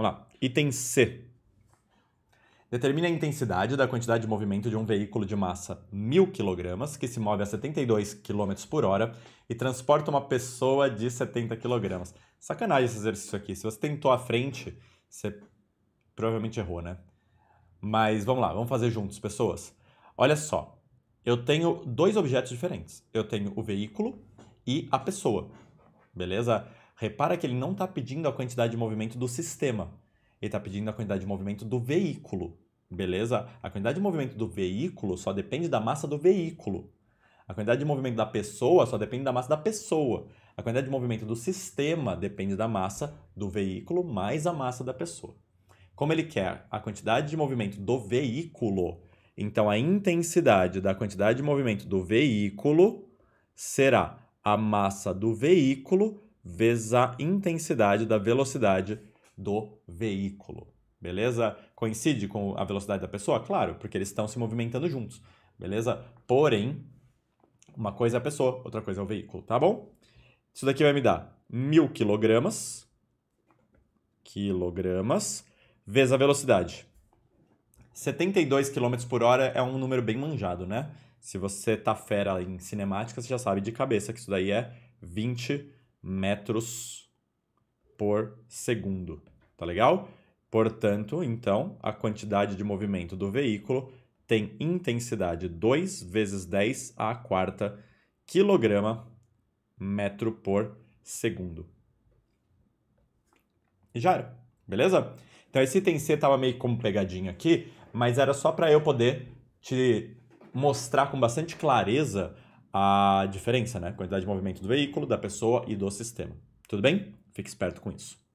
Vamos lá. Item C. Determine a intensidade da quantidade de movimento de um veículo de massa 1.000 kg, que se move a 72 km por hora e transporta uma pessoa de 70 kg. Sacanagem esse exercício aqui. Se você tentou à frente, você provavelmente errou, né? Mas vamos lá, vamos fazer juntos, pessoas. Olha só, eu tenho dois objetos diferentes. Eu tenho o veículo e a pessoa, beleza? Repara que ele não está pedindo a quantidade de movimento do sistema, ele está pedindo a quantidade de movimento do veículo, beleza? A quantidade de movimento do veículo só depende da massa do veículo. A quantidade de movimento da pessoa só depende da massa da pessoa. A quantidade de movimento do sistema depende da massa do veículo mais a massa da pessoa. Como ele quer a quantidade de movimento do veículo, então a intensidade da quantidade de movimento do veículo será a massa do veículo vezes a intensidade da velocidade do veículo. Beleza? Coincide com a velocidade da pessoa? Claro, porque eles estão se movimentando juntos. Beleza? Porém, uma coisa é a pessoa, outra coisa é o veículo, tá bom? Isso daqui vai me dar mil quilogramas, quilogramas, vezes a velocidade. 72 km por hora é um número bem manjado, né? Se você tá fera em cinemática, você já sabe de cabeça que isso daí é 20 metros por segundo, tá legal? Portanto, então, a quantidade de movimento do veículo tem intensidade 2 vezes 10 a quarta quilograma metro por segundo. E já era, beleza? Então esse item C estava meio como pegadinho aqui, mas era só para eu poder te mostrar com bastante clareza a diferença, né? quantidade de movimento do veículo, da pessoa e do sistema. Tudo bem? Fique esperto com isso.